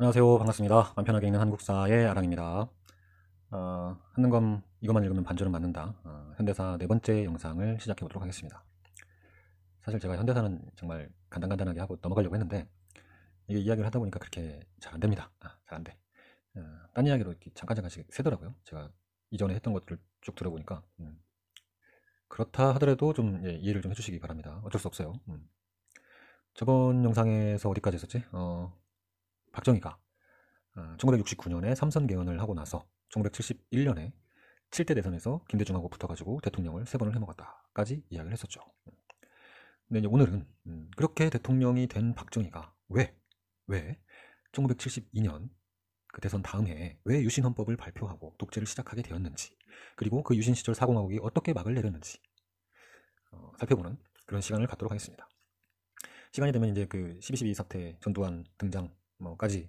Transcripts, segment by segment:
안녕하세요. 반갑습니다. 맘 편하게 읽는 한국사의 아랑입니다. 어, 한는건 이것만 읽으면 반주를 맞는다. 어, 현대사 네 번째 영상을 시작해 보도록 하겠습니다. 사실 제가 현대사는 정말 간단간단하게 하고 넘어가려고 했는데 이게 이야기를 하다 보니까 그렇게 잘 안 됩니다. 아, 잘안 돼. 어, 딴 이야기로 이렇게 잠깐 잠깐씩 새더라고요. 제가 이전에 했던 것들을 쭉 들어보니까 음. 그렇다 하더라도 좀 예, 이해를 좀 해주시기 바랍니다. 어쩔 수 없어요. 음. 저번 영상에서 어디까지 했었지? 어, 박정희가 1969년에 어, 삼선 개헌을 하고 나서 1971년에 7대 대선에서 김대중하고 붙어가지고 대통령을 세 번을 해먹었다까지 이야기를 했었죠. 근데 이제 오늘은 음, 그렇게 대통령이 된 박정희가 왜, 왜 1972년 그 대선 다음 해에 왜 유신 헌법을 발표하고 독재를 시작하게 되었는지 그리고 그 유신 시절 사공화국이 어떻게 막을 내렸는지 어, 살펴보는 그런 시간을 갖도록 하겠습니다. 시간이 되면 이제 그12.12 사태 전두환 등장 뭐까지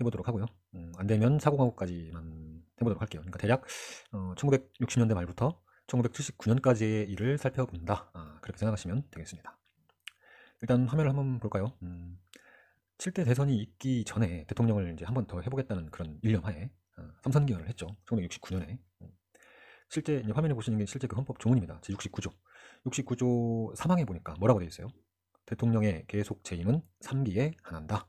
해보도록 하고요. 음, 안 되면 사고광고까지만 해보도록 할게요. 그러니까 대략 어, 1960년대 말부터 1979년까지의 일을 살펴본다. 아, 그렇게 생각하시면 되겠습니다. 일단 화면을 한번 볼까요? 음, 7대 대선이 있기 전에 대통령을 이제 한 번 더 해보겠다는 그런 일념하에 어, 아, 삼선 기원을 했죠. 1969년에. 음, 실제 화면에 보시는 게 실제 그 헌법 조문입니다. 제69조. 69조 사망에 보니까 뭐라고 되어 있어요? 대통령의 계속 재임은 3기에 한한다.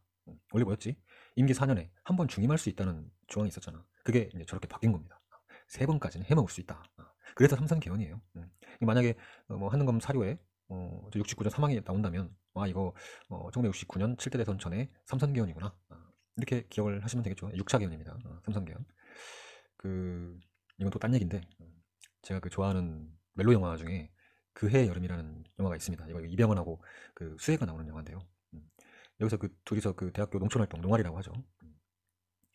원래 뭐였지? 임기 4년에 한 번 중임할 수 있다는 조항이 있었잖아. 그게 이제 저렇게 바뀐 겁니다. 세 번까지는 해먹을 수 있다. 아, 그래서 삼선 개헌이에요. 만약에 어, 뭐 한는검 사료에 69조 어, 3항이 나온다면 아 이거 1969년 어, 7대 대선 전에 삼선 개헌이구나. 아, 이렇게 기억을 하시면 되겠죠. 6차 개헌입니다. 아, 삼선 개헌. 그 이건 또 딴 얘기인데 음, 제가 그 좋아하는 멜로 영화 중에 그해 여름이라는 영화가 있습니다. 이거 이병헌하고 그 수혜가 나오는 영화인데요. 여기서 그 둘이서 그 대학교 농촌활동 농활이라고 하죠.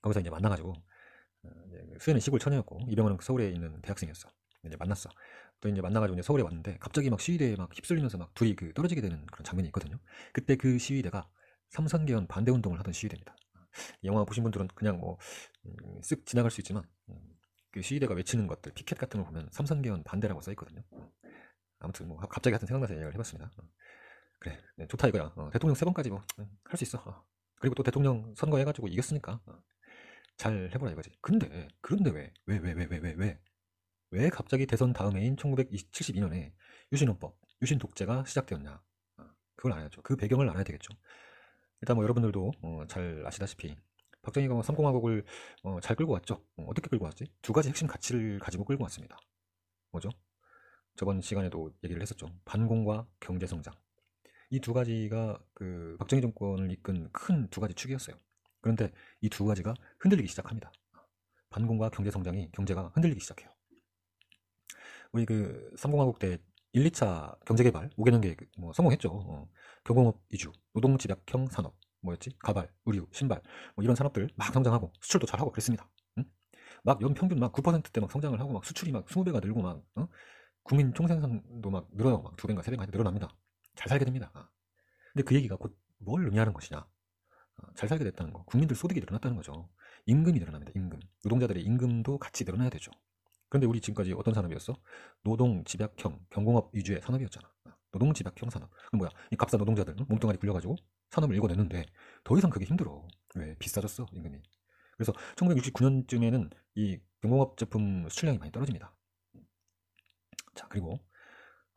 거기서 이제 만나가지고 어, 그 수현은 시골 처녀였고 이병헌은 그 서울에 있는 대학생이었어. 이제 만났어. 또 이제 만나가지고 이제 서울에 왔는데 갑자기 막 시위대에 막 휩쓸리면서 막 둘이 그 떨어지게 되는 그런 장면이 있거든요. 그때 그 시위대가 삼선개헌 반대 운동을 하던 시위대입니다. 영화 보신 분들은 그냥 뭐쓱 음, 지나갈 수 있지만 음, 그 시위대가 외치는 것들 피켓 같은 걸 보면 삼선개헌 반대라고 써 있거든요. 아무튼 뭐 갑자기 같은 생각나서 이야기를 해봤습니다. 그래 네, 좋다 이거야 어, 대통령 세 번까지 뭐 할수 음, 있어 어. 그리고 또 대통령 선거 해가지고 이겼으니까 어. 잘 해보라 이거지 근데 그런데 왜왜왜 왜 왜 왜왜왜 갑자기 대선 다음해인 1972년에 유신헌법 유신 독재가 시작되었냐 어, 그걸 알아야죠 그 배경을 알아야 되겠죠 일단 뭐 여러분들도 어, 잘 아시다시피 박정희가 삼공화국을 뭐 어, 잘 끌고 왔죠 어떻게 끌고 왔지 두 가지 핵심 가치를 가지고 끌고 왔습니다 뭐죠 저번 시간에도 얘기를 했었죠 반공과 경제성장 이두 가지가 그 박정희 정권을 이끈 큰 두 가지 축이었어요. 그런데 이 두 가지가 흔들리기 시작합니다. 반공과 경제 성장이 경제가 흔들리기 시작해요. 우리 그 삼공화국 때 1, 2차 경제개발 5개년 계획 그 뭐 성공했죠. 어, 경공업 이주, 노동 집약형 산업, 뭐였지? 가발, 의류, 신발 뭐 이런 산업들 막 성장하고 수출도 잘하고 그랬습니다. 응? 막 연평균 막 9%대 막 성장을 하고 막 수출이 막 20배가 늘고 막 어? 국민 총생산도 막늘어나고막두 배인가 세 배가 늘어납니다. 잘 살게 됩니다. 아. 근데 그 얘기가 곧 뭘 의미하는 것이냐? 아, 잘 살게 됐다는 거, 국민들 소득이 늘어났다는 거죠. 임금이 늘어납니다. 임금, 노동자들의 임금도 같이 늘어나야 되죠. 그런데 우리 지금까지 어떤 산업이었어? 노동 집약형 경공업 위주의 산업이었잖아. 아, 노동 집약형 산업. 뭐야? 이값싼 노동자들 몸뚱아리 굴려가지고 산업을 일궈냈는데더 이상 그게 힘들어. 왜? 비싸졌어 임금이. 그래서 1969년쯤에는 이 경공업 제품 수출량이 많이 떨어집니다. 자 그리고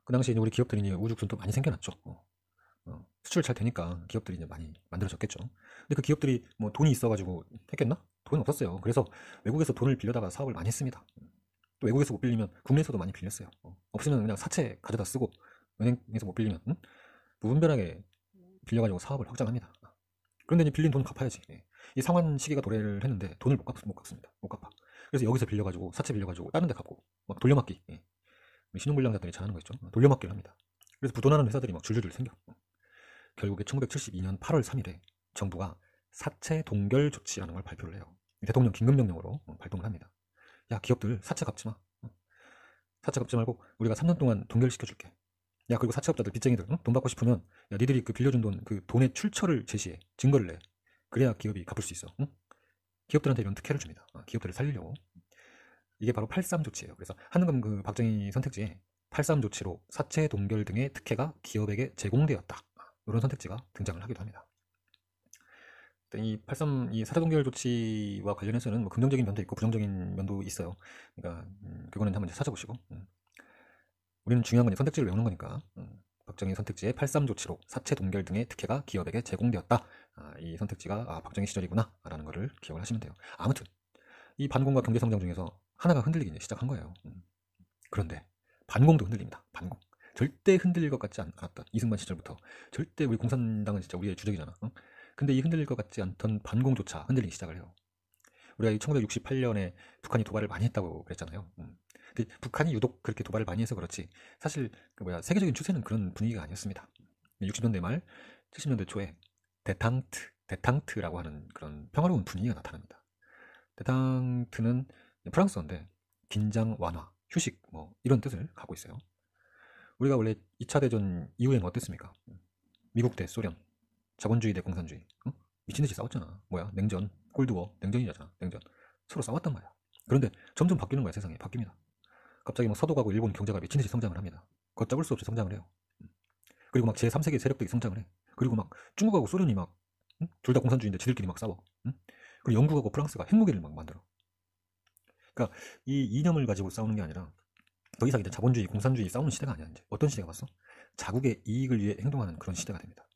그 당시에 우리 기업들이 이제 우죽순도 많이 생겨났죠. 어, 어. 수출 잘 되니까 기업들이 이제 많이 만들어졌겠죠. 근데 그 기업들이 뭐 돈이 있어가지고 했겠나? 돈 없었어요. 그래서 외국에서 돈을 빌려다가 사업을 많이 했습니다. 또 외국에서 못 빌리면 국내에서도 많이 빌렸어요. 어, 없으면 그냥 사채 가져다 쓰고 은행에서 못 빌리면 응? 무분별하게 빌려가지고 사업을 확장합니다. 그런데 이제 빌린 돈 갚아야지. 예. 이 상환 시기가 도래를 했는데 돈을 못, 갚, 못 갚습니다. 못 갚아. 그래서 여기서 빌려가지고 사채 빌려가지고 다른 데 갚고 막 돌려막기. 예. 신용불량자들이 잘하는 거 있죠. 돌려막기를 합니다. 그래서 부도나는 회사들이 막 줄줄줄 생겨. 결국에 1972년 8월 3일에 정부가 사채 동결 조치라는 걸 발표를 해요. 대통령 긴급명령으로 발동을 합니다. 야 기업들 사채 갚지 마. 어. 사채 갚지 말고 우리가 3년 동안 동결시켜줄게. 야 그리고 사채업자들 빚쟁이들 응? 돈 받고 싶으면 야 니들이 그 빌려준 돈 그 돈의 출처를 제시해 증거를 내. 그래야 기업이 갚을 수 있어. 응? 기업들한테 이런 특혜를 줍니다. 아, 기업들을 살리려고. 이게 바로 83 조치예요. 그래서 한금 그 박정희 선택지에 83 조치로 사채 동결 등의 특혜가 기업에게 제공되었다. 이런 선택지가 등장을 하기도 합니다. 네, 이 83, 이 사채 동결 조치와 관련해서는 뭐 긍정적인 면도 있고 부정적인 면도 있어요. 그러니까 음, 그거는 한번 찾아보시고 음. 우리는 중요한 건 선택지를 외우는 거니까 음. 박정희 선택지에83 조치로 사채 동결 등의 특혜가 기업에게 제공되었다. 아, 이 선택지가 아, 박정희 시절이구나라는 것을 기억을 하시면 돼요. 아무튼 이 반공과 경제 성장 중에서 하나가 흔들리기 시작한 거예요. 음. 그런데 반공도 흔들립니다. 반공. 절대 흔들릴 것 같지 않았던 이승만 시절부터 절대 우리 공산당은 진짜 우리의 주적이잖아. 응? 근데 이 흔들릴 것 같지 않던 반공조차 흔들리기 시작을 해요. 우리가 1968년에 북한이 도발을 많이 했다고 그랬잖아요. 음. 근데 북한이 유독 그렇게 도발을 많이 해서 그렇지 사실 그 뭐야 세계적인 추세는 그런 분위기가 아니었습니다. 60년대 말 70년대 초에 데탕트 데탕트라고 하는 그런 평화로운 분위기가 나타납니다. 데당트는 프랑스어인데 긴장 완화, 휴식 뭐 이런 뜻을 갖고 있어요. 우리가 원래 2차 대전 이후에는 어땠습니까? 미국 대 소련, 자본주의 대 공산주의 응? 미친듯이 싸웠잖아. 뭐야 냉전, 골드워 냉전이잖아. 냉전 서로 싸웠단 말이야. 그런데 점점 바뀌는 거야 세상이 바뀝니다. 갑자기 막 서독하고 일본 경제가 미친듯이 성장을 합니다. 걷잡을 수 없이 성장을 해요. 그리고 막 제3세계 세력들이 성장을 해. 그리고 막 중국하고 소련이 막 둘 다 공산주의인데 지들끼리 막 싸워. 응? 그리고 영국하고 프랑스가 핵무기를 막 만들어. 그러니까 이 이념을 가지고 싸우는 게 아니라 더 이상 이제 자본주의, 공산주의 싸우는 시대가 아니야 이제. 어떤 시대가 왔어? 자국의 이익을 위해 행동하는 그런 시대가 됩니다.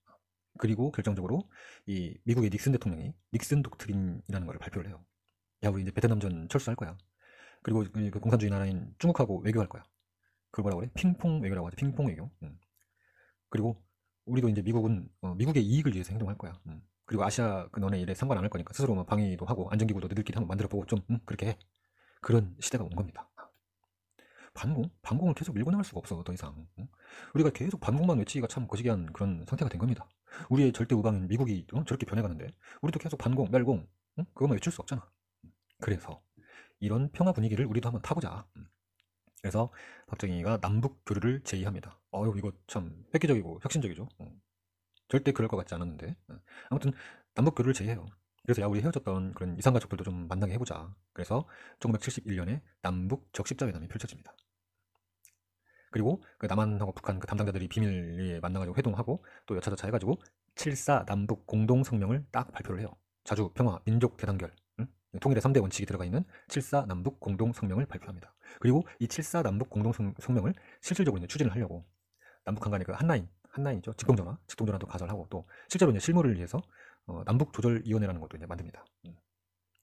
그리고 결정적으로 이 미국의 닉슨 대통령이 닉슨 독트린이라는 걸 발표를 해요. 야 우리 이제 베트남전 철수할 거야. 그리고 그, 그 공산주의 나라인 중국하고 외교할 거야. 그걸 뭐라고 그래? 핑퐁 외교라고 하죠. 핑퐁 외교. 음. 그리고 우리도 이제 미국은 어, 미국의 이익을 위해서 행동할 거야. 음. 그리고 아시아 그 너네 일에 상관 안 할 거니까 스스로 막 뭐 방위도 하고 안전기구도 너희들끼리 한번 만들어보고 좀 음, 그렇게 해. 그런 시대가 온 겁니다. 반공? 반공을 계속 밀고 나갈 수가 없어 더 이상 응? 우리가 계속 반공만 외치기가 참 거시기한 그런 상태가 된 겁니다 우리의 절대 우방인 미국이 응? 어? 저렇게 변해가는데 우리도 계속 반공, 멸공 응? 그것만 외칠 수 없잖아 그래서 이런 평화 분위기를 우리도 한번 타보자 그래서 박정희가 남북 교류를 제의합니다 어유 이거 참 획기적이고 혁신적이죠 절대 그럴 것 같지 않았는데 예. 아무튼 남북 교류를 제외해요 그래서 야 우리 헤어졌던 그런 이상 가족들도 좀 만나게 해보자 그래서 1971년에 남북 적십자회담이 펼쳐집니다 그리고 그 남한하고 북한 그 담당자들이 비밀리에 만나가지고 회동하고 또 여차저차 해가지고 7사 남북 공동 성명을 딱 발표를 해요 자주 평화 민족 대단결 응? 통일의 3대 원칙이 들어가 있는 7사 남북 공동 성명을 발표합니다 그리고 이 7사 남북 공동 성명을 실질적으로 이제 추진을 하려고 남북한 간의 그 한라인 한라인이죠. 직공전화직통전화도 가설하고 또 실제로 이제 실무를 위해서 어, 남북 조절 위원회라는 것도 이제 만듭니다. 음.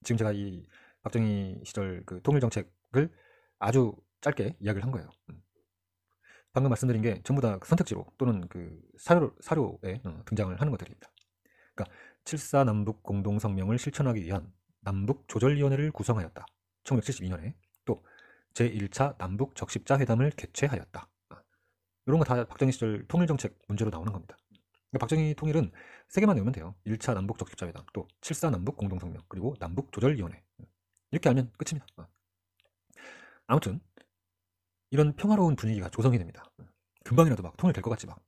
지금 제가 이 박정희 시절 그 통일 정책을 아주 짧게 이야기를 한 거예요. 음. 방금 말씀드린 게 전부 다 그 선택지로 또는 그 사료, 사료에 어, 등장을 하는 것들입니다. 그러니까 7사 남북 공동 성명을 실천하기 위한 남북 조절위원회를 구성하였다. 1972년에 또 제1차 남북 적십자 회담을 개최하였다. 이런 거 다 박정희 시절 통일 정책 문제로 나오는 겁니다. 그러니까 박정희 통일은 세 개만 외우면 돼요. 1차 남북 적십자회담, 또 7사 남북 공동성명, 그리고 남북 조절위원회. 이렇게 알면 끝입니다. 아무튼 이런 평화로운 분위기가 조성이 됩니다. 금방이라도 막 통일될 것 같지 막.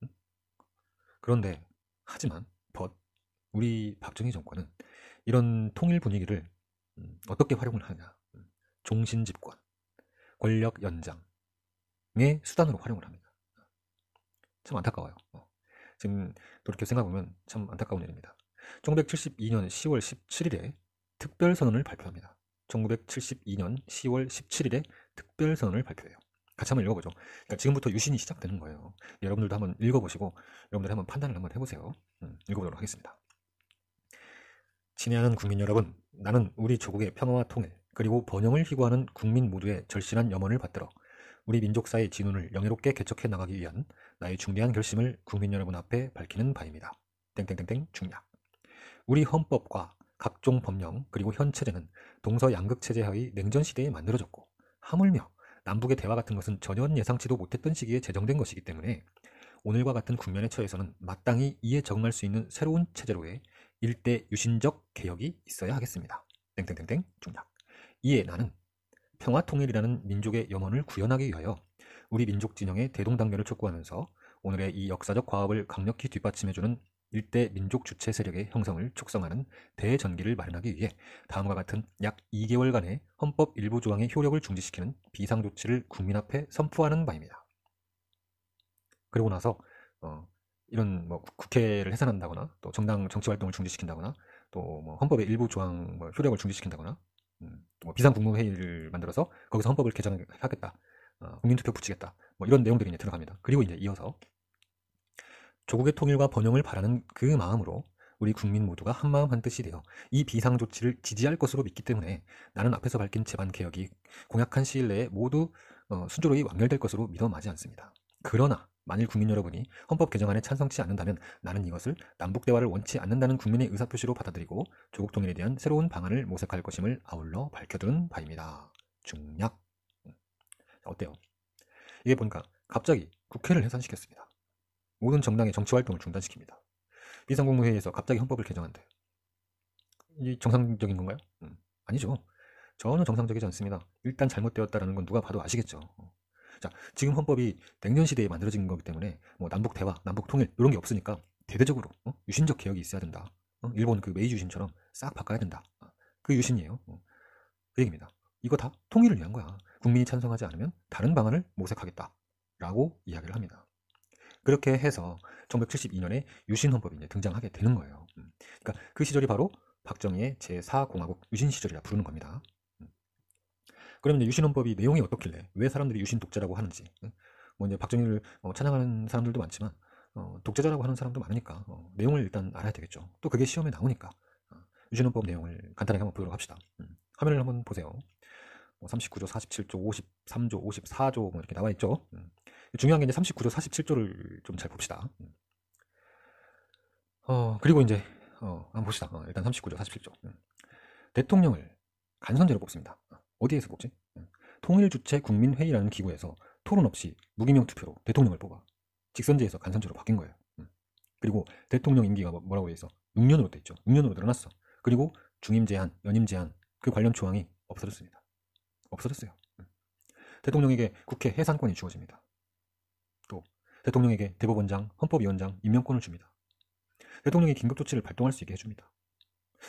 그런데 하지만 벗 우리 박정희 정권은 이런 통일 분위기를 음, 어떻게 활용을 하냐 종신집권 권력 연장의 수단으로 활용을 합니다. 참 안타까워요. 어. 지금 돌이켜 생각하면 참 안타까운 일입니다. 1972년 10월 17일에 특별선언을 발표합니다. 1972년 10월 17일에 특별선언을 발표해요. 같이 한번 읽어보죠. 그러니까 지금부터 유신이 시작되는 거예요. 여러분들도 한번 읽어보시고 여러분들 한번 판단을 한번 해보세요. 음, 읽어보도록 하겠습니다. 친애하는 국민 여러분, 나는 우리 조국의 평화와 통일 그리고 번영을 희구하는 국민 모두의 절실한 염원을 받들어 우리 민족사의 진운을 영예롭게 개척해 나가기 위한 나의 중대한 결심을 국민 여러분 앞에 밝히는 바입니다. 땡땡땡땡 중략. 우리 헌법과 각종 법령 그리고 현 체제는 동서 양극 체제하의 냉전 시대에 만들어졌고 하물며 남북의 대화 같은 것은 전혀 예상치도 못했던 시기에 제정된 것이기 때문에 오늘과 같은 국면에 처해서는 마땅히 이에 적응할 수 있는 새로운 체제로의 일대 유신적 개혁이 있어야 하겠습니다. 땡땡땡땡 중략. 이에 나는 평화 통일이라는 민족의 염원을 구현하기 위하여 우리 민족 진영의 대동단결을 촉구하면서 오늘의 이 역사적 과업을 강력히 뒷받침해주는 일대 민족 주체 세력의 형성을 촉성하는 대전기를 마련하기 위해 다음과 같은 약 2개월간의 헌법 일부 조항의 효력을 중지시키는 비상조치를 국민 앞에 선포하는 바입니다. 그리고 나서 어, 이런 뭐 국회를 해산한다거나 또 정당 정치 활동을 중지시킨다거나 또 뭐 헌법의 일부 조항 뭐 효력을 중지시킨다거나 음, 뭐 비상국무회의를 만들어서 거기서 헌법을 개정하겠다 어, 국민투표 붙이겠다. 뭐 이런 내용들이 이제 들어갑니다. 그리고 이제 이어서 조국의 통일과 번영을 바라는 그 마음으로 우리 국민 모두가 한마음 한뜻이 되어 이 비상 조치를 지지할 것으로 믿기 때문에 나는 앞에서 밝힌 재반 개혁이 공약한 시일 내에 모두 어, 순조로이 완결될 것으로 믿어 마지 않습니다. 그러나 만일 국민 여러분이 헌법 개정안에 찬성치 않는다면 나는 이것을 남북 대화를 원치 않는다는 국민의 의사표시로 받아들이고 조국 통일에 대한 새로운 방안을 모색할 것임을 아울러 밝혀둔 바입니다. 중략 어때요? 이게 보니까 갑자기 국회를 해산시켰습니다. 모든 정당의 정치활동을 중단시킵니다. 비상국무회의에서 갑자기 헌법을 개정한대. 이 정상적인 건가요? 음, 아니죠. 전혀 정상적이지 않습니다. 일단 잘못되었다라는 건 누가 봐도 아시겠죠. 자, 지금 헌법이 냉전 시대에 만들어진 거기 때문에 뭐 남북 대화, 남북 통일 이런 게 없으니까 대대적으로 어? 유신적 개혁이 있어야 된다. 어? 일본 그 메이지 유신처럼 싹 바꿔야 된다. 어, 그 유신이에요. 어, 그 얘기입니다. 이거 다 통일을 위한 거야. 국민이 찬성하지 않으면 다른 방안을 모색하겠다라고 이야기를 합니다. 그렇게 해서 1972년에 유신헌법이 이제 등장하게 되는 거예요. 음. 그러니까 그 시절이 바로 박정희의 제4공화국 유신 시절이라 부르는 겁니다. 음. 그럼 이제 유신헌법이 내용이 어떻길래 왜 사람들이 유신 독재라고 하는지 음. 뭐 이제 박정희를 어, 찬양하는 사람들도 많지만 어, 독재자라고 하는 사람도 많으니까 어, 내용을 일단 알아야 되겠죠. 또 그게 시험에 나오니까 유신헌법 내용을 간단하게 한번 보도록 합시다. 화면을 한번 보세요. 뭐 39조, 47조, 53조, 54조 뭐 이렇게 나와 있죠. 음. 중요한 게 이제 39조, 47조를 좀 잘 봅시다. 음. 어, 그리고 이제 어, 한번 봅시다. 어, 일단 39조, 47조. 음. 대통령을 간선제로 뽑습니다. 어, 어디에서 뽑지? 통일주체 국민회의라는 기구에서 토론 없이 무기명 투표로 대통령을 뽑아 직선제에서 간선제로 바뀐 거예요. 그리고 대통령 임기가 뭐, 뭐라고 돼 있어? 6년으로 돼 있죠. 6년으로 늘어났어. 그리고 중임 제한, 연임 제한 그 관련 조항이 없어졌습니다. 없어졌어요. 대통령에게 국회 해산권이 주어집니다. 또 대통령에게 대법원장, 헌법위원장 임명권을 줍니다. 대통령이 긴급조치를 발동할 수 있게 해줍니다.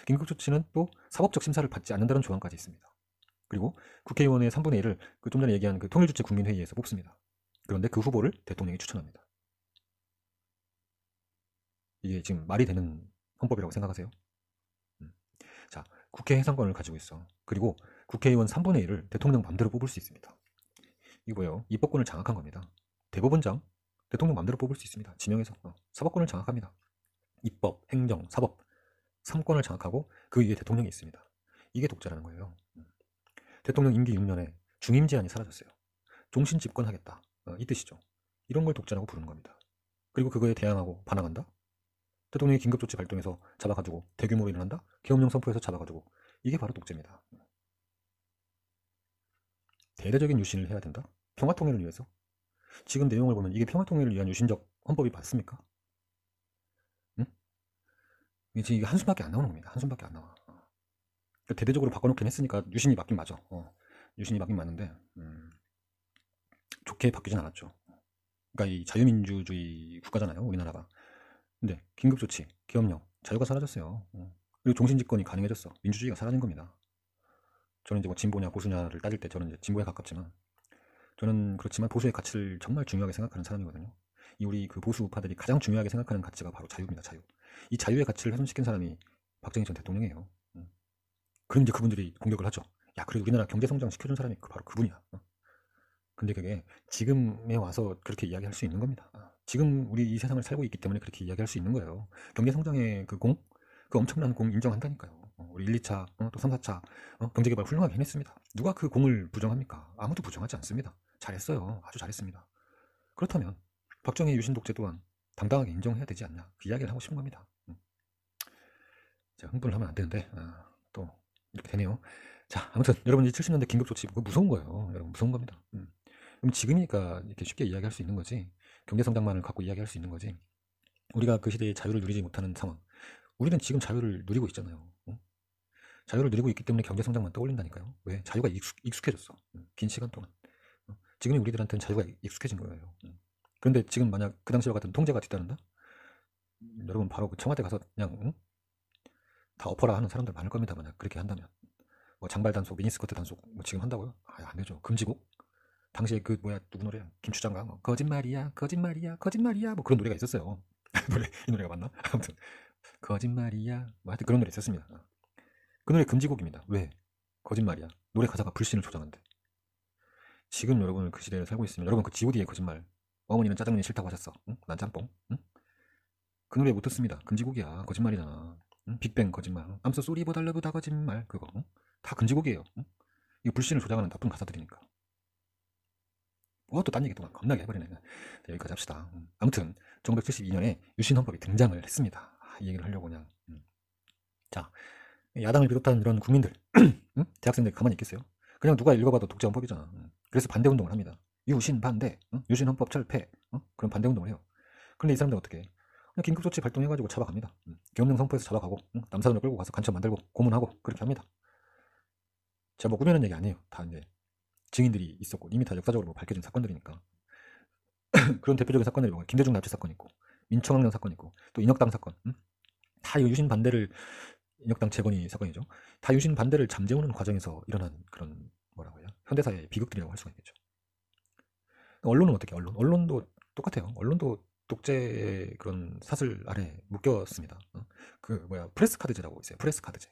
긴급조치는 또 사법적 심사를 받지 않는다는 조항까지 있습니다. 그리고 국회의원의 3분의 1을 그 좀 전에 얘기한 그 통일주체 국민회의에서 뽑습니다. 그런데 그 후보를 대통령이 추천합니다. 이게 지금 말이 되는 헌법이라고 생각하세요? 음. 자, 국회 해산권을 가지고 있어. 그리고 국회의원 3분의 1을 대통령 맘대로 뽑을 수 있습니다. 이거요. 입법권을 장악한 겁니다. 대법원장 대통령 맘대로 뽑을 수 있습니다. 지명해서 어. 사법권을 장악합니다. 입법, 행정, 사법 3권을 장악하고 그 위에 대통령이 있습니다. 이게 독재라는 거예요. 음. 대통령 임기 6년에 중임 제한이 사라졌어요. 종신 집권하겠다. 어, 이 뜻이죠. 이런 걸 독재라고 부르는 겁니다. 그리고 그거에 대항하고 반항한다? 대통령이 긴급조치 발동해서 잡아가지고 대규모로 일어난다? 계엄령 선포해서 잡아가지고 이게 바로 독재입니다. 대대적인 유신을 해야 된다? 평화통일을 위해서? 지금 내용을 보면 이게 평화통일을 위한 유신적 헌법이 맞습니까? 응? 이게 한숨밖에 안 나오는 겁니다. 한숨밖에 안 나와. 그러니까 대대적으로 바꿔놓긴 했으니까 유신이 맞긴 맞아. 어. 유신이 맞긴 맞는데 음. 좋게 바뀌진 않았죠. 그러니까 이 자유민주주의 국가잖아요. 우리나라가. 근데 긴급조치, 기업력 자유가 사라졌어요. 어. 그리고 종신집권이 가능해졌어. 민주주의가 사라진 겁니다. 저는 이제 뭐 진보냐 보수냐를 따질 때 저는 이제 진보에 가깝지만 저는 그렇지만 보수의 가치를 정말 중요하게 생각하는 사람이거든요. 이 우리 그 보수 우파들이 가장 중요하게 생각하는 가치가 바로 자유입니다. 자유. 이 자유의 가치를 훼손시킨 사람이 박정희 전 대통령이에요. 음. 그럼 이제 그분들이 공격을 하죠. 야, 그래도 우리나라 경제 성장 시켜준 사람이 바로 그분이야. 어. 근데 그게 지금에 와서 그렇게 이야기할 수 있는 겁니다. 어. 지금 우리 이 세상을 살고 있기 때문에 그렇게 이야기할 수 있는 거예요. 경제 성장의 그 공, 그 엄청난 공 인정한다니까요. 어, 우리 1, 2차, 어, 또 3, 4차 어, 경제 개발 훌륭하게 해냈습니다. 누가 그 공을 부정합니까? 아무도 부정하지 않습니다. 잘했어요. 아주 잘했습니다. 그렇다면 박정희 유신 독재 또한 당당하게 인정해야 되지 않냐? 그 이야기를 하고 싶은 겁니다. 음. 제가 흥분을 하면 안 되는데 아, 또 이렇게 되네요. 자, 아무튼 여러분 이 70년대 긴급 조치 그거 무서운 거예요. 여러분 무서운 겁니다. 음. 그럼 지금이니까 이렇게 쉽게 이야기할 수 있는 거지. 경제 성장만을 갖고 이야기할 수 있는 거지. 우리가 그시대의 자유를 누리지 못하는 상황. 우리는 지금 자유를 누리고 있잖아요. 어? 자유를 누리고 있기 때문에 경제 성장만 떠올린다니까요. 왜? 자유가 익숙, 익숙해졌어. 음, 긴 시간 동안. 어, 지금 우리들한테는 자유가 익숙해진 거예요. 음. 그런데 지금 만약 그 당시와 같은 통제가 뒤따른다? 음, 여러분 바로 그 청와대 가서 그냥 응? 다 엎어라 하는 사람들 많을 겁니다. 만약 그렇게 한다면. 뭐 장발 단속, 미니스커트 단속 뭐 지금 한다고요? 아, 안 되죠. 금지곡. 당시에 그 뭐야 누구 노래야? 김추장가 뭐 거짓말이야, 거짓말이야, 거짓말이야 뭐 그런 노래가 있었어요. 이 노래가 맞나? 아무튼 거짓말이야. 뭐 하여튼 그런 노래 있었습니다. 그 노래 금지곡입니다. 왜? 거짓말이야. 노래 가사가 불신을 조장한대. 지금 여러분은 그 시대를 살고 있으면 여러분 그 god의 거짓말 어머니는 짜장면이 싫다고 하셨어. 응? 난 짬뽕. 응? 그 노래 못 듣습니다. 금지곡이야. 거짓말이잖아. 응? 빅뱅 거짓말. 암소 소리 보달러보다 거짓말. 그거. 다 금지곡이에요. 이거 불신을 조장하는 나쁜 가사들이니까. 뭐또딴 얘기 또 겁나게 해버리네. 네, 여기까지 합시다. 아무튼 1972년에 유신 헌법이 등장을 했습니다. 아, 이 얘기를 하려고 그냥. 자, 야당을 비롯한 이런 국민들 대학생들 가만히 있겠어요? 그냥 누가 읽어봐도 독재헌 법이잖아 그래서 반대 운동을 합니다 유신 반대 유신 헌법 철폐 그런 반대 운동을 해요 그런데 이 사람들 어떻게 긴급조치 발동해가지고 잡아갑니다 경영 성포에서 잡아가고 남산으로 끌고 가서 간첩 만들고 고문하고 그렇게 합니다 제가 뭐 꾸며낸 얘기 아니에요 다 이제 증인들이 있었고 이미 다 역사적으로 밝혀진 사건들이니까 그런 대표적인 사건들이 뭐가 김대중 납치 사건 있고 민청항령 사건 있고 또 인혁당 사건 다 유신 반대를 역당 재건이 사건이죠. 다유신 반대를 잠재우는 과정에서 일어난 그런 뭐라고 해요? 현대사의 비극들이라고 할 수가 있겠죠. 언론은 어떻게? 언론 언론도 똑같아요. 언론도 독재의 그런 사슬 아래 묶였습니다. 어? 그 뭐야 프레스 카드제라고 있어요. 프레스 카드제.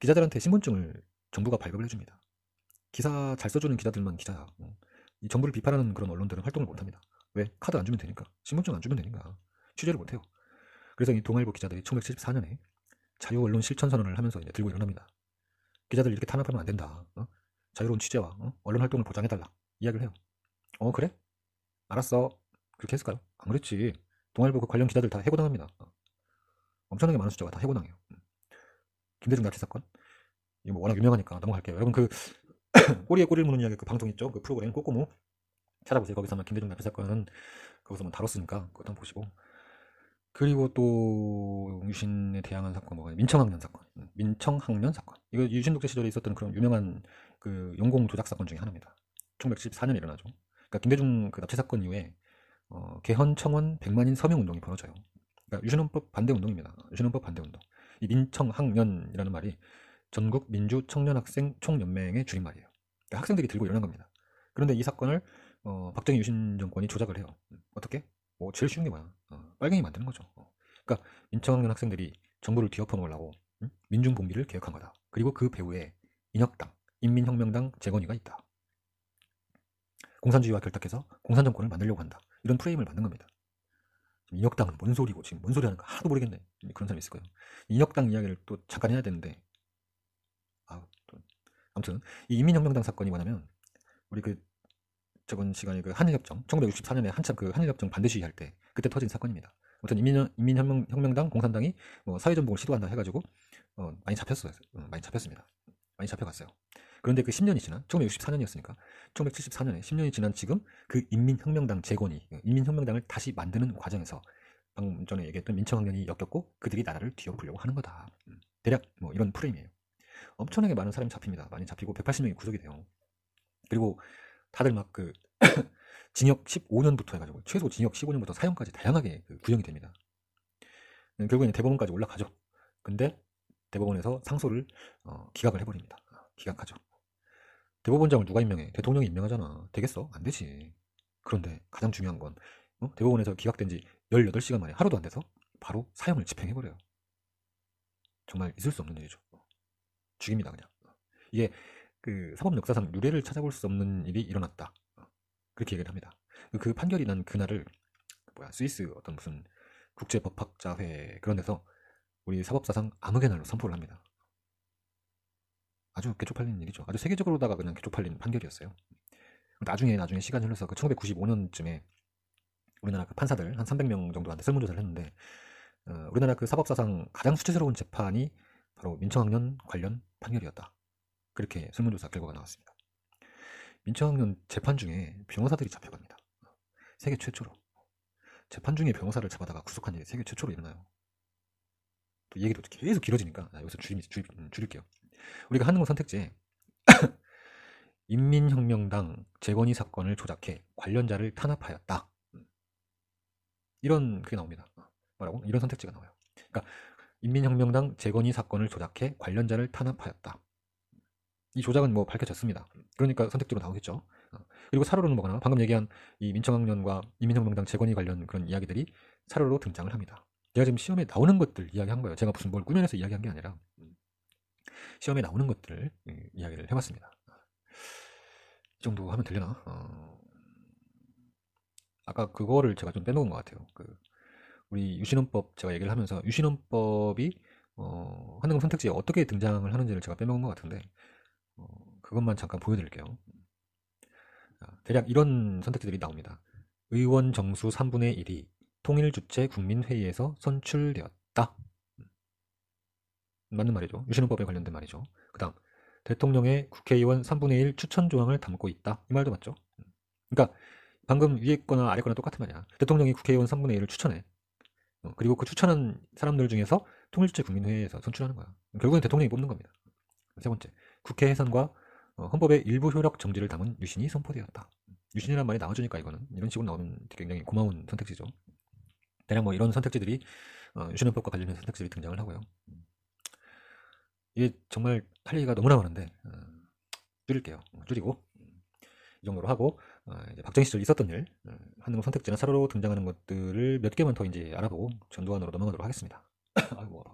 기자들한테 신분증을 정부가 발급을 해줍니다. 기사 잘 써주는 기자들만 기자야. 어? 이 정부를 비판하는 그런 언론들은 활동을 못합니다. 왜? 카드 안 주면 되니까. 신분증 안 주면 되니까. 취재를 못해요. 그래서 이 동아일보 기자들이 1974년에 자유 언론 실천 선언을 하면서 이제 들고 일어납니다. 기자들 이렇게 탄압하면 안 된다. 어? 자유로운 취재와 어? 언론 활동을 보장해달라. 이야기를 해요. 어 그래? 알았어. 그렇게 했을까요? 안 그랬지. 동아일보 그 관련 기자들 다 해고당합니다. 어. 엄청나게 많은 숫자가 다 해고당해요. 음. 김대중 납치 사건 이거 뭐 워낙 유명하니까 넘어갈게요. 여러분 그 꼬리에 꼬리를 무는 이야기 그 방송 있죠? 그 프로그램 꼬꼬무 찾아보세요. 거기서 아마 김대중 납치 사건은 거기서 한번 뭐 다뤘으니까 그거 한번 보시고 그리고 또 유신에 대항한 사건 뭐가 민청학년 사건, 음, 민청학년 사건. 이거 유신 독재 시절에 있었던 그런 유명한 그 용공 조작 사건 중에 하나입니다. 1 9 1 4년에 일어나죠. 그러니까 김대중 그 납치 사건 이후에 어, 개헌 청원 100만인 서명 운동이 벌어져요. 그러니까 유신헌법 반대 운동입니다. 유신헌법 반대 운동. 이 민청학년이라는 말이 전국 민주 청년 학생 총연맹의 줄임말이에요. 그러니까 학생들이 들고 일어난 겁니다. 그런데 이 사건을 어, 박정희 유신 정권이 조작을 해요. 음, 어떻게? 뭐 제일 쉬운 게 뭐야? 어, 빨갱이 만드는 거죠. 어. 그러니까 민청학년 학생들이 정부를 뒤엎어 놓으려고 응? 민중봉기를 계획한 거다. 그리고 그 배후에 인혁당, 인민혁명당 재건위가 있다. 공산주의와 결탁해서 공산정권을 만들려고 한다. 이런 프레임을 만든 겁니다. 인혁당은 뭔 소리고 지금 뭔 소리 하는가 하도 모르겠네. 그런 사람이 있을 거예요. 인혁당 이야기를 또 잠깐 해야 되는데 아, 아무튼 이 인민혁명당 사건이 뭐냐면 우리 그 저번 시간에 그 한일협정 1964년에 한참 그 한일협정 반드시위할때 그때 터진 사건입니다. 어떤 인민혁, 인혁명당 공산당이 뭐 사회전복을 시도한다 해가지고 어, 많이 잡혔어요. 어, 많이 잡혔습니다. 많이 잡혀갔어요. 그런데 그 10년이 지난 1964년이었으니까 1974년에 10년이 지난 지금 그 인민혁명당 재건이 그 인민혁명당을 다시 만드는 과정에서 방금 전에 얘기했던 민청학년이 엮였고 그들이 나라를 뒤엎으려고 하는 거다. 음, 대략 뭐 이런 프레임이에요. 엄청나게 많은 사람이 잡힙니다. 많이 잡히고 180명이 구속이 돼요. 그리고 다들 막 그 징역 15년부터 해가지고 최소 징역 15년부터 사형까지 다양하게 그 구형이 됩니다. 음, 결국에는 대법원까지 올라가죠. 근데 대법원에서 상소를 어, 기각을 해버립니다. 아, 기각하죠. 대법원장을 누가 임명해? 대통령이 임명하잖아. 되겠어? 안 되지. 그런데 가장 중요한 건 어? 대법원에서 기각된 지 18시간 만에 하루도 안 돼서 바로 사형을 집행해버려요. 정말 있을 수 없는 일이죠. 죽입니다, 그냥. 이게 그 사법 역사상 유례를 찾아볼 수 없는 일이 일어났다. 그렇게 얘기를 합니다. 그, 그 판결이 난 그날을 뭐야 스위스 어떤 무슨 국제 법학자회 그런 데서 우리 사법사상 암흑의 날로 선포를 합니다. 아주 개쪽팔리는 일이죠. 아주 세계적으로다가 그냥 개쪽팔리는 판결이었어요. 나중에 나중에 시간이 흘러서 그 1995년쯤에 우리나라 그 판사들 한 300명 정도한테 설문조사를 했는데 어, 우리나라 그 사법사상 가장 수치스러운 재판이 바로 민청학년 관련 판결이었다. 그렇게 설문조사 결과가 나왔습니다. 민청학년 재판 중에 변호사들이 잡혀갑니다. 세계 최초로. 재판 중에 변호사를 잡아다가 구속한 일이 세계 최초로 일어나요. 또 얘기도 계속 길어지니까 여기서 줄입, 줄 음, 줄일게요. 우리가 하는 건 선택지에 인민혁명당 재건이 사건을 조작해 관련자를 탄압하였다. 이런 그게 나옵니다. 뭐라고? 이런 선택지가 나와요. 그러니까 인민혁명당 재건이 사건을 조작해 관련자를 탄압하였다. 이 조작은 뭐 밝혀졌습니다. 그러니까 선택지로 나오겠죠. 어, 그리고 사료로는 뭐가 나 방금 얘기한 이 민청학년과 이민정 명당 재건이 관련 그런 이야기들이 사료로 등장을 합니다. 제가 지금 시험에 나오는 것들 이야기한 거예요. 제가 무슨 뭘 꾸며내서 이야기한 게 아니라 시험에 나오는 것들 예, 이야기를 해봤습니다. 이 정도 하면 되려나? 어... 아까 그거를 제가 좀 빼놓은 것 같아요. 그 우리 유신헌법 제가 얘기를 하면서 유신헌법이 어... 한능 선택지에 어떻게 등장을 하는지를 제가 빼놓은 것 같은데 어, 그것만 잠깐 보여드릴게요. 대략 이런 선택지들이 나옵니다. 의원 정수 3분의 1이 통일 주체 국민회의에서 선출되었다. 음, 맞는 말이죠. 유신헌법에 관련된 말이죠. 그 다음, 대통령의 국회의원 3분의 1 추천 조항을 담고 있다. 이 말도 맞죠. 음, 그러니까 방금 위에 거나 아래 거나 똑같은 말이야. 대통령이 국회의원 3분의 1을 추천해. 어, 그리고 그 추천한 사람들 중에서 통일주체 국민회의에서 선출하는 거야. 결국엔 대통령이 뽑는 겁니다. 세 번째, 국회 해산과 어, 헌법의 일부 효력 정지를 담은 유신이 선포되었다. 유신이란 말이 나와주니까 이거는 이런 식으로 나오면 굉장히 고마운 선택지죠. 대략 뭐 이런 선택지들이 어, 유신헌법과 관련된 선택지들이 등장을 하고요. 이게 정말 할 얘기가 너무나 많은데 어, 줄일게요. 줄이고 이 정도로 하고 이제 박정희 시절 있었던 일, 한놈 선택지나 사료로 등장하는 것들을 몇 개만 더 이제 알아보고 전두환으로 넘어가도록 하겠습니다. 아이고.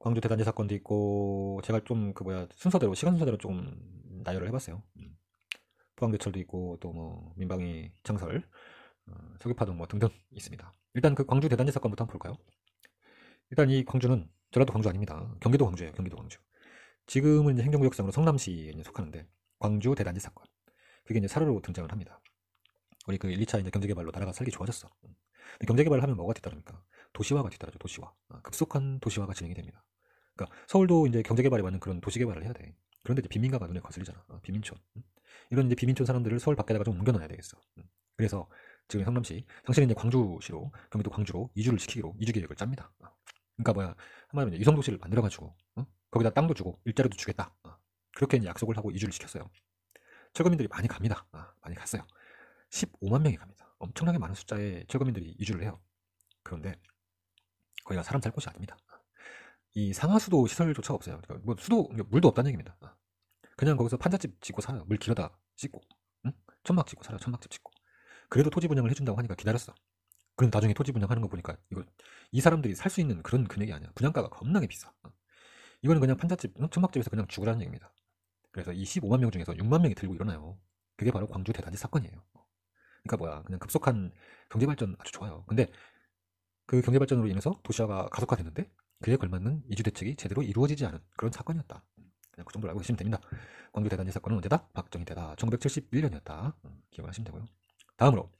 광주 대단지 사건도 있고 제가 좀 그 뭐야 순서대로 시간 순서대로 좀 나열을 해봤어요. 음. 포항제철도 있고 또 뭐 민방위 창설 어, 석유파동뭐 등등 있습니다. 일단 그 광주 대단지 사건부터 한번 볼까요? 일단 이 광주는 전라도 광주 아닙니다. 경기도 광주예요. 경기도 광주. 지금은 이제 행정구역상으로 성남시에 속하는데 광주 대단지 사건 그게 이제 사료로 등장을 합니다. 우리 그 1, 2차 이제 경제개발로 나라가 살기 좋아졌어. 경제개발을 하면 뭐가 뒤따릅니까? 도시화가 뒤따르죠. 도시화 어, 급속한 도시화가 진행이 됩니다. 그러니까 서울도 이제 경제 개발에 맞는 그런 도시 개발을 해야 돼. 그런데 이제 빈민가가 눈에 거슬리잖아. 빈민촌. 어, 이런 이제 빈민촌 사람들을 서울 밖에다가 좀 옮겨놔야 되겠어. 그래서 지금 성남시, 당신은 이제 광주시로, 경기도 광주로 이주를 시키기로 이주 계획을 짭니다. 어. 그러니까 뭐야, 한마디로 이성 도시를 만들어 가지고 거기다 땅도 주고 일자리도 주겠다. 어. 그렇게 이제 약속을 하고 이주를 시켰어요. 철거민들이 많이 갑니다. 많이 갔어요. 15만 명이 갑니다. 엄청나게 많은 숫자의 철거민들이 이주를 해요. 그런데 거기가 사람 살 곳이 아닙니다. 이 상하수도 시설조차 없어요. 그러니까 뭐 수도 그러니까 물도 없다는 얘기입니다. 아. 그냥 거기서 판잣집 짓고 살아요. 물 길어다 짓고 응? 천막 짓고 살아요. 천막집 짓고 그래도 토지 분양을 해준다고 하니까 기다렸어. 그럼 나중에 토지 분양하는 거 보니까 이거 이 사람들이 살 수 있는 그런 근액이 아니야. 분양가가 겁나게 비싸. 어. 이거는 그냥 판잣집 천막집에서 그냥 죽으라는 얘기입니다. 그래서 이 15만 명 중에서 6만 명이 들고 일어나요. 그게 바로 광주 대단지 사건이에요. 어. 그러니까 뭐야 그냥 급속한 경제 발전 아주 좋아요. 근데 그 경제 발전으로 인해서 도시화가 가속화됐는데 그에 걸맞는 이주 대책이 제대로 이루어지지 않은 그런 사건이었다. 그냥 그정도로 알고 계시면 됩니다. 광주 대단지 사건은 언제다? 박정희 대다 1971년이었다. 음, 기억을 하시면 되고요. 다음으로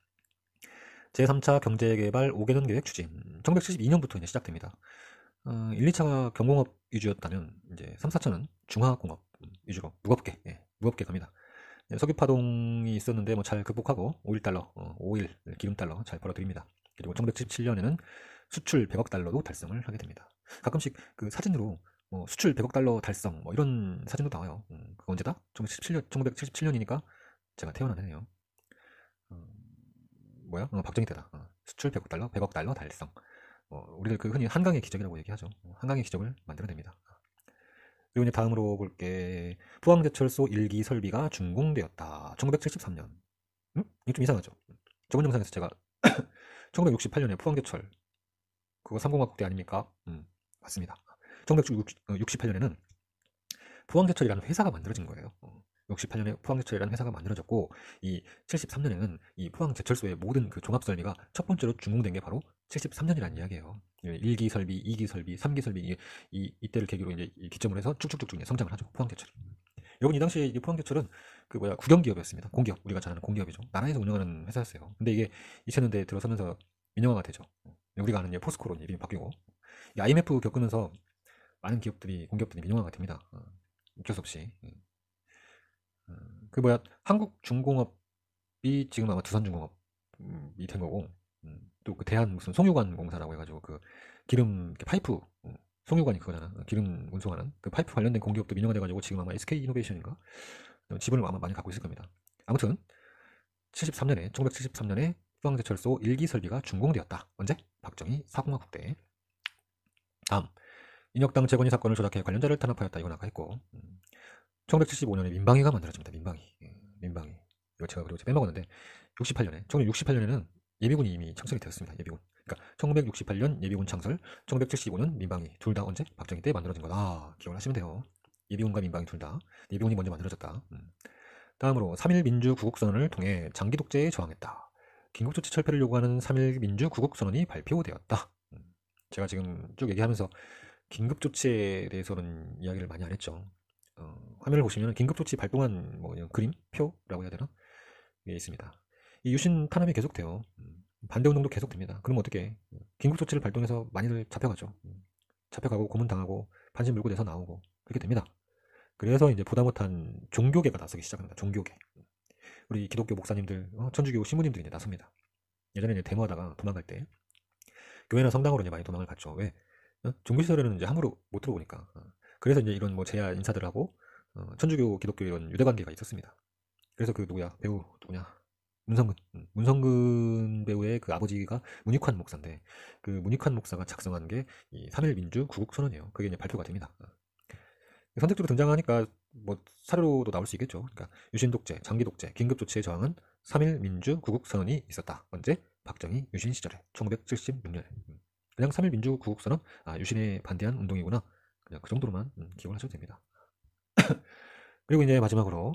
제3차 경제개발 5개년 계획 추진 1972년부터 이제 시작됩니다. 어, 1, 2차가 경공업 위주였다면 이제 3, 4차는 중화공업 위주로 무겁게 예, 무겁게 갑니다. 예, 석유파동이 있었는데 뭐 잘 극복하고 5일달러, 어, 5일 기름달러 잘 벌어들입니다. 그리고 1977년에는 수출 100억 달러도 달성을 하게 됩니다. 가끔씩 그 사진으로 뭐 수출 100억 달러 달성 뭐 이런 사진도 나와요. 음, 그 언제다? 1977년, 1977년이니까 제가 태어난 해네요. 음, 뭐야? 어, 박정희 때다. 어, 수출 100억 달러, 100억 달러 달성. 뭐 우리들 그 흔히 한강의 기적이라고 얘기하죠. 어, 한강의 기적을 만들어냅니다. 어. 그리고 이제 다음으로 볼게 포항제철소 일기 설비가 준공되었다. 1973년. 음? 이거 좀 이상하죠. 저번 영상에서 제가 1968년에 포항제철 그거 3공화국때 아닙니까? 음. 맞습니다. 1968년에는 어, 포항제철이라는 회사가 만들어진 거예요. 68년에 어, 포항제철이라는 회사가 만들어졌고 이 73년에는 이 포항제철소의 모든 그 종합설비가 첫 번째로 준공된 게 바로 73년이라는 이야기예요. 1기 예, 설비, 2기 설비, 3기 설비 이, 이 이때를 계기로 이제 기점을 해서 쭉쭉쭉쭉 성장을 하죠. 포항제철이. 여러분 이 당시에 이 포항제철은 그 뭐야 국영기업이었습니다. 공기업 우리가 잘 아는 공기업이죠. 나라에서 운영하는 회사였어요. 근데 이게 2000년대에 들어서면서 민영화가 되죠. 우리가 아는 포스코론 이름이 바뀌고 IMF 겪으면서 많은 기업들이 공기업들이 민영화가 됩니다. 어, 어쩔 수 없이. 음. 어, 그 뭐야 한국 중공업이 지금 아마 두산 중공업이 된 거고 음, 또그 대한 무슨 송유관 공사라고 해가지고 그 기름 그 파이프 음, 송유관이 그거잖아 어, 기름 운송하는 그 파이프 관련된 공기업도 민영화돼가지고 지금 아마 SK 이노베이션인가 어, 지분을 아마 많이 갖고 있을 겁니다. 아무튼 73년에 1973년에 후방제철소 일기 설비가 준공되었다. 언제? 박정희 사공화국 때. 다음 인혁당 재건이 사건을 조작해 관련자를 탄압하였다 이건 아까 했고 음, 1975년에 민방위가 만들어집니다. 민방위 예, 민방위 이거 제가 그리고 빼먹었는데 68년에 1968년에는 예비군이 이미 창설이 되었습니다. 예비군 그러니까 1968년 예비군 창설 1975년 민방위 둘 다 언제 박정희 때 만들어진 거다 기억을 하시면 돼요. 예비군과 민방위 둘다 예비군이 먼저 만들어졌다. 음. 다음으로 3일 민주 구국선언을 통해 장기 독재에 저항했다. 긴급조치 철폐를 요구하는 3일 민주 구국선언이 발표되었다. 제가 지금 쭉 얘기하면서 긴급 조치에 대해서는 이야기를 많이 안 했죠. 어, 화면을 보시면 긴급 조치 발동한 뭐 그림 표라고 해야 되나 이게 있습니다. 이 유신 탄압이 계속돼요. 음, 반대 운동도 계속됩니다. 그럼 어떻게 긴급 조치를 발동해서 많이들 잡혀가죠. 음, 잡혀가고 고문당하고 반신 물고 내서 나오고 그렇게 됩니다. 그래서 이제 보다 못한 종교계가 나서기 시작합니다. 종교계. 우리 기독교 목사님들, 어, 천주교 신부님들이 이제 나섭니다. 예전에 이제 데모하다가 도망갈 때 교회나 성당으로 이제 많이 도망을 갔죠. 왜? 종교시설에는 어? 이제 함부로 못 들어오니까. 어. 그래서 이제 이런 뭐 제야 인사들하고 어, 천주교, 기독교 이런 유대 관계가 있었습니다. 그래서 그 누구야 배우 누구냐 문성근 음, 문성근 배우의 그 아버지가 문익환 목사인데 그 문익환 목사가 작성한 게 이 3일 민주 구국 선언이에요. 그게 이제 발표가 됩니다. 선택적으로 등장하니까 뭐 사료도 나올 수 있겠죠. 그러니까 유신 독재, 장기 독재, 긴급 조치에 저항은 3일 민주 구국 선언이 있었다. 언제? 박정희 유신 시절에 1976년에 음. 그냥 3일 민주 구국선언 아, 유신에 반대한 운동이구나 그냥 그 정도로만 음, 기억을 하셔도 됩니다. 그리고 이제 마지막으로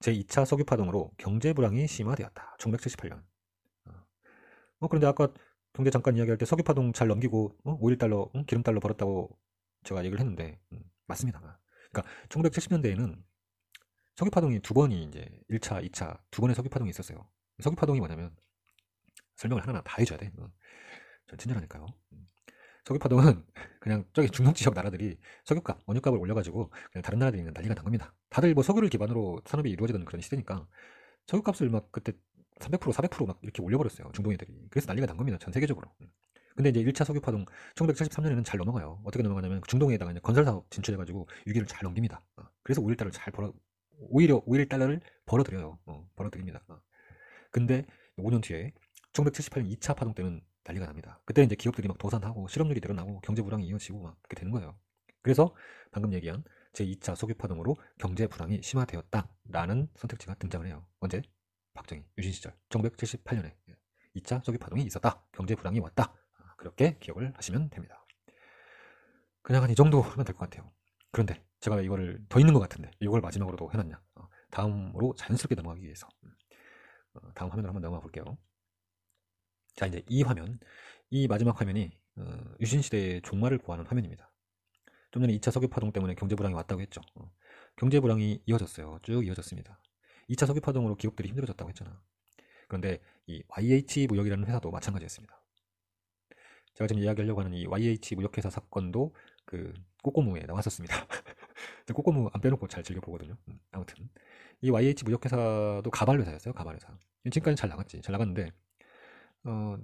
제2차 석유 파동으로 경제 불황이 심화되었다. 1978년. 어. 어, 그런데 아까 경제 잠깐 이야기할 때 석유 파동 잘 넘기고 어? 5일 달러 응? 기름 달러 벌었다고 제가 얘기를 했는데 음, 맞습니다. 그러니까 1970년대에는 석유 파동이 두 번이 이제 1차, 2차 두 번의 석유 파동이 있었어요. 석유 파동이 뭐냐면 설명을 하나하나 다 해줘야 돼. 어. 전 친절하니까요. 석유파동은 그냥 저기 중동 지역 나라들이 석유값, 원유값을 올려가지고 그냥 다른 나라들이 난리가 난 겁니다. 다들 뭐 석유를 기반으로 산업이 이루어지던 그런 시대니까 석유값을 막 그때 300% 400%막 이렇게 올려버렸어요. 중동 애들이. 그래서 난리가 난 겁니다. 전 세계적으로. 근데 이제 1차 석유파동 1973년에는 잘 넘어가요. 어떻게 넘어가냐면 중동에다가 이제 건설사업 진출해가지고 위기를 잘 넘깁니다. 어. 그래서 5일달러를 잘 벌어, 오히려 5일달러를 벌어들여요. 어, 벌어들입니다. 어. 근데 5년 뒤에 1978년 2차 파동 때는 난리가 납니다. 그때 이제 기업들이 막 도산하고 실업률이 늘어나고 경제 불황이 이어지고 막 그렇게 되는 거예요. 그래서 방금 얘기한 제2차 소유 파동으로 경제 불황이 심화되었다라는 선택지가 등장을 해요. 언제? 박정희 유신 시절 1978년에 2차 소유 파동이 있었다. 경제 불황이 왔다. 아, 그렇게 기억을 하시면 됩니다. 그냥 한 이 정도면 하될것 같아요. 그런데 제가 이거를 더 있는 것 같은데 이걸 마지막으로 더 해놨냐? 어, 다음으로 자연스럽게 넘어가기 위해서 음. 어, 다음 화면으로 한번 넘어가 볼게요. 자 이제 이 화면 이 마지막 화면이 어, 유신시대의 종말을 구하는 화면입니다. 좀 전에 2차 석유파동 때문에 경제불황이 왔다고 했죠. 어, 경제불황이 이어졌어요. 쭉 이어졌습니다. 2차 석유파동으로 기업들이 힘들어졌다고 했잖아. 그런데 이 YH 무역이라는 회사도 마찬가지였습니다. 제가 지금 이야기하려고 하는 이 YH 무역회사 사건도 그 꼬꼬무에 나왔었습니다. 꼬꼬무 안 빼놓고 잘 즐겨보거든요. 음, 아무튼 이 YH 무역회사도 가발회사였어요. 가발회사. 지금까지 잘 나갔지. 잘 나갔는데 어,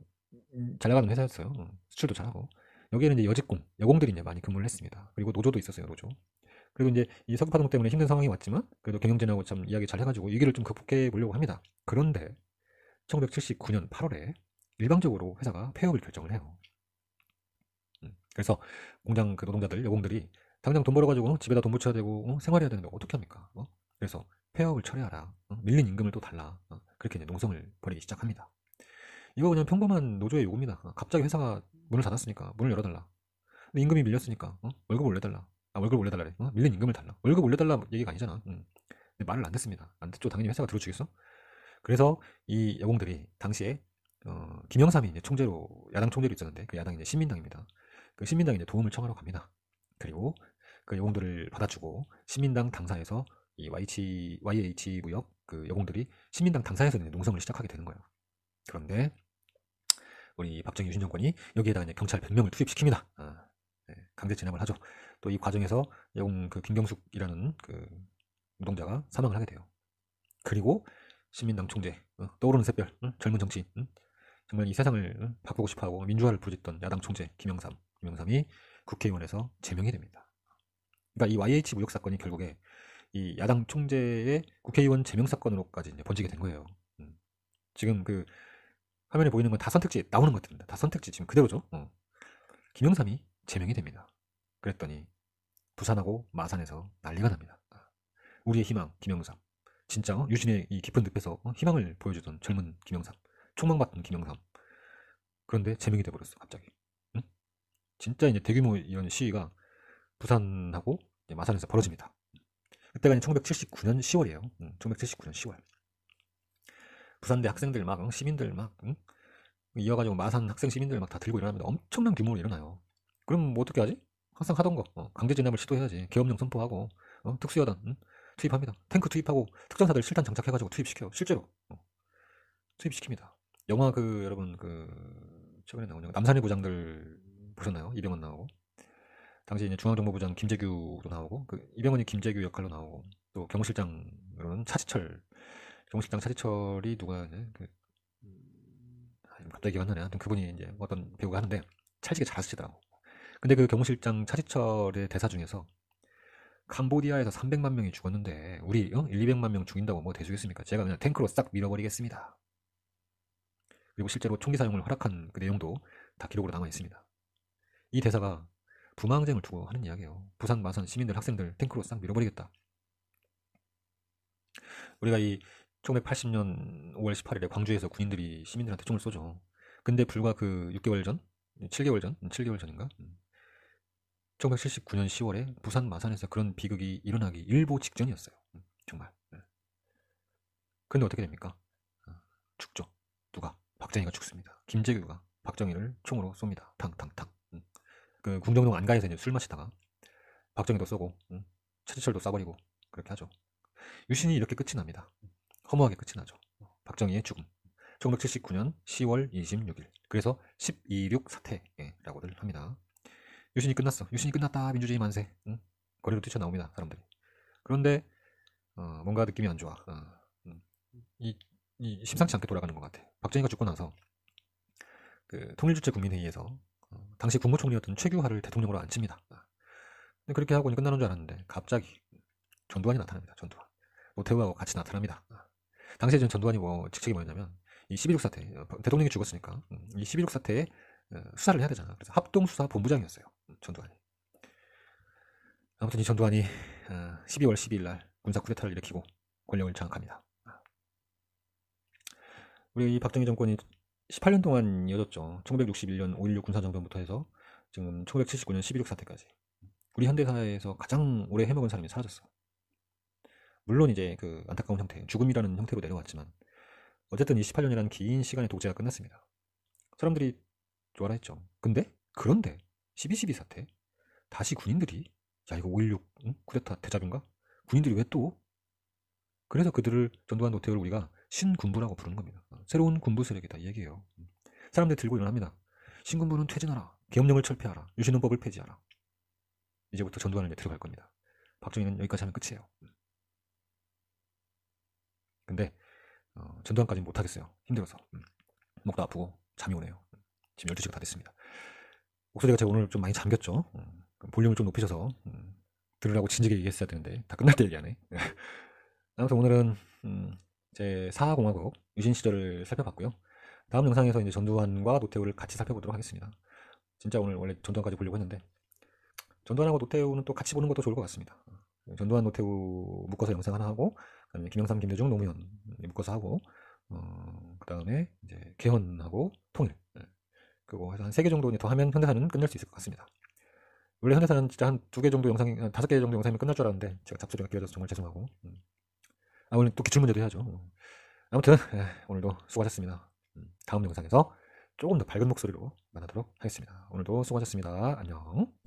음, 잘 나가는 회사였어요. 어, 수출도 잘하고. 여기에는 이제 여직공, 여공들이 이제 많이 근무를 했습니다. 그리고 노조도 있었어요, 노조. 그리고 이제 이 석유파동 때문에 힘든 상황이 왔지만, 그래도 경영진하고 참 이야기 잘 해가지고 위기를 좀 극복해 보려고 합니다. 그런데, 1979년 8월에 일방적으로 회사가 폐업을 결정을 해요. 음, 그래서 공장 그 노동자들, 여공들이 당장 돈 벌어가지고 어, 집에다 돈 붙여야 되고 어, 생활해야 되는데 어떻게 합니까? 그래서 폐업을 철회하라, 밀린 임금을 또 달라 그렇게 이제 농성을 벌이기 시작합니다. 이거 그냥 평범한 노조의 요구입니다. 어, 갑자기 회사가 문을 닫았으니까 문을 열어달라. 근데 임금이 밀렸으니까 어? 월급 올려달라. 아, 월급 올려달라 어? 밀린 임금을 달라. 월급 올려달라 얘기가 아니잖아. 응. 음. 근데 말을 안 듣습니다. 안 듣죠. 당연히 회사가 들어주겠어. 그래서 이 여공들이 당시에 어, 김영삼이 이제 총재로 야당 총재로 있었는데 그 야당이 이제 신민당입니다. 그 신민당이 이제 도움을 청하러 갑니다. 그리고 그 여공들을 받아주고 신민당 당사에서 이 YH, YH 무역 e 그 여공들이 신민당 당사에서 농성을 시작하게 되는 거예요. 그런데 우리 박정희 유신 정권이 여기에다가 이제 경찰 변명을 투입시킵니다. 어, 네, 강제 진압을 하죠. 또 이 과정에서 영웅 그 김경숙이라는 그 노동자가 사망을 하게 돼요. 그리고 시민당 총재 어, 떠오르는 샛별 응? 젊은 정치인 응? 정말 이 세상을 응? 바꾸고 싶어하고 민주화를 부짖던 야당 총재 김영삼 김영삼이 국회의원에서 제명이 됩니다. 그러니까 이 YH 무역 사건이 결국에 이 야당 총재의 국회의원 제명 사건으로까지 이제 번지게 된 거예요. 음. 지금 그 화면에 보이는 건 다 선택지 나오는 것들입니다. 다 선택지 지금 그대로죠. 어. 김영삼이 제명이 됩니다. 그랬더니 부산하고 마산에서 난리가 납니다. 아. 우리의 희망 김영삼. 진짜 어? 유진의이 깊은 늪에서 어? 희망을 보여주던 젊은 김영삼, 촉망받던 김영삼. 그런데 제명이 돼버렸어 갑자기. 응? 진짜 이제 대규모 이런 시위가 부산하고 마산에서 벌어집니다. 그때가 1979년 10월이에요. 응, 1979년 10월. 부산대 학생들 막 응? 시민들 막 응? 이어가지고 마산 학생 시민들 막 다 들고 일어납니다. 엄청난 규모로 일어나요. 그럼 뭐 어떻게 하지? 항상 하던 거 어, 강제 진압을 시도해야지. 계엄령 선포하고 어, 특수여단 응? 투입합니다. 탱크 투입하고 특전사들 실탄 장착해가지고 투입시켜요. 실제로 어, 투입시킵니다. 영화 그 여러분 그 최근에 나온 영화 남산의 부장들 보셨나요? 이병헌 나오고 당시 이제 중앙정보부장 김재규도 나오고 그 이병헌이 김재규 역할로 나오고 또 경호실장으로는 차지철 정식장 차지철이 누가 그, 그 음, 갑자기 기억나네. 하여튼 그분이 이제 어떤 배우가 하는데 찰지게 잘 쓰시더라고. 근데 그 경호실장 차지철의 대사 중에서 캄보디아에서 300만 명이 죽었는데 우리 어? 1, 200만 명 죽인다고 뭐대수겠습니까 제가 그냥 탱크로 싹 밀어버리겠습니다. 그리고 실제로 총기 사용을 허락한 그 내용도 다 기록으로 남아 있습니다. 이 대사가 부망쟁을 두고 하는 이야기예요. 부산 마산 시민들 학생들 탱크로 싹 밀어버리겠다. 우리가 이 1980년 5월 18일에 광주에서 군인들이 시민들한테 총을 쏘죠. 근데 불과 그 6개월 전, 7개월 전, 7개월 전인가? 1979년 음. 10월에 부산 마산에서 그런 비극이 일어나기 일보 직전이었어요. 음, 정말. 음. 근데 어떻게 됩니까? 어, 죽죠. 누가? 박정희가 죽습니다. 김재규가 박정희를 총으로 쏩니다. 탕탕탕. 그 궁정동 안가에서 술 마시다가 박정희도 쏘고 차지철도 쏴버리고 그렇게 하죠. 유신이 이렇게 끝이 납니다. 허무하게 끝이 나죠. 박정희의 죽음. 1979년 10월 26일. 그래서 126 사태라고들 합니다. 유신이 끝났어. 유신이 끝났다. 민주주의 만세. 응? 거리로 뛰쳐나옵니다. 사람들이. 그런데 어, 뭔가 느낌이 안 좋아. 어, 음. 이, 이 심상치 않게 돌아가는 것 같아. 박정희가 죽고 나서 그 통일주체 국민회의에서 어, 당시 국무총리였던 최규하를 대통령으로 앉힙니다. 아. 근 그렇게 하고 끝나는 줄 알았는데 갑자기 전두환이 나타납니다. 전두환. 노태우하고 같이 나타납니다. 아. 당시에 전 전두환이 뭐 직책이 뭐였냐면 이 12.6 사태 어, 대통령이 죽었으니까 음, 이12.6 사태에 어, 수사를 해야 되잖아. 그래서 합동수사 본부장이었어요. 전두환이. 아무튼 이 전두환이 12월 어, 12일 날 군사 쿠데타를 일으키고 권력을 장악합니다. 우리 이 박정희 정권이 18년 동안 이어졌죠. 1961년 5.16 군사정변부터 해서 지금 1979년 12.6 사태까지. 우리 현대사에서 가장 오래 해먹은 사람이 사라졌어. 물론 이제 그 안타까운 형태, 죽음이라는 형태로 내려왔지만 어쨌든 28년이라는 긴 시간의 독재가 끝났습니다. 사람들이 좋아라 했죠. 근데 그런데 12.12 사태 다시 군인들이 야 이거 5.16 응? 쿠데타 대작인가? 군인들이 왜 또? 그래서 그들을 전두환 노태우를 우리가 신군부라고 부르는 겁니다. 새로운 군부 세력이다 이 얘기예요. 사람들 들고 일어납니다. 신군부는 퇴진하라. 계엄령을 철폐하라. 유신헌법을 폐지하라. 이제부터 전두환을 들어갈 겁니다. 박정희는 여기까지 하면 끝이에요. 근데 어, 전두환까지는 못하겠어요. 힘들어서. 음. 목도 아프고 잠이 오네요. 음. 지금 12시가 다 됐습니다. 목소리가 제가 오늘 좀 많이 잠겼죠. 음, 볼륨을 좀 높이셔서 음, 들으라고 진지하게 얘기했어야 되는데 다 끝날 때 얘기하네. 음. 아무튼 오늘은 음, 제 4공화국 유신 시절을 살펴봤고요. 다음 영상에서 이제 전두환과 노태우를 같이 살펴보도록 하겠습니다. 진짜 오늘 원래 전두환까지 보려고 했는데 전두환하고 노태우는 또 같이 보는 것도 좋을 것 같습니다. 음. 전두환 노태우 묶어서 영상 하나 하고 그다음에 김영삼, 김대중, 노무현 묶어서 하고 어, 그다음에 이제 개헌하고 통일 네. 그거 한세 개 정도 더 하면 현대사는 끝낼 수 있을 것 같습니다. 원래 현대사는 진짜 한 두 개 정도 영상, 다섯 개 정도 영상이면 끝날 줄 알았는데 제가 잡소리가 끼어져서 정말 죄송하고 음. 아 오늘 또 기출 문제도 해야죠. 음. 아무튼 에, 예, 오늘도 수고하셨습니다. 음. 다음 영상에서 조금 더 밝은 목소리로 만나도록 하겠습니다. 오늘도 수고하셨습니다. 안녕.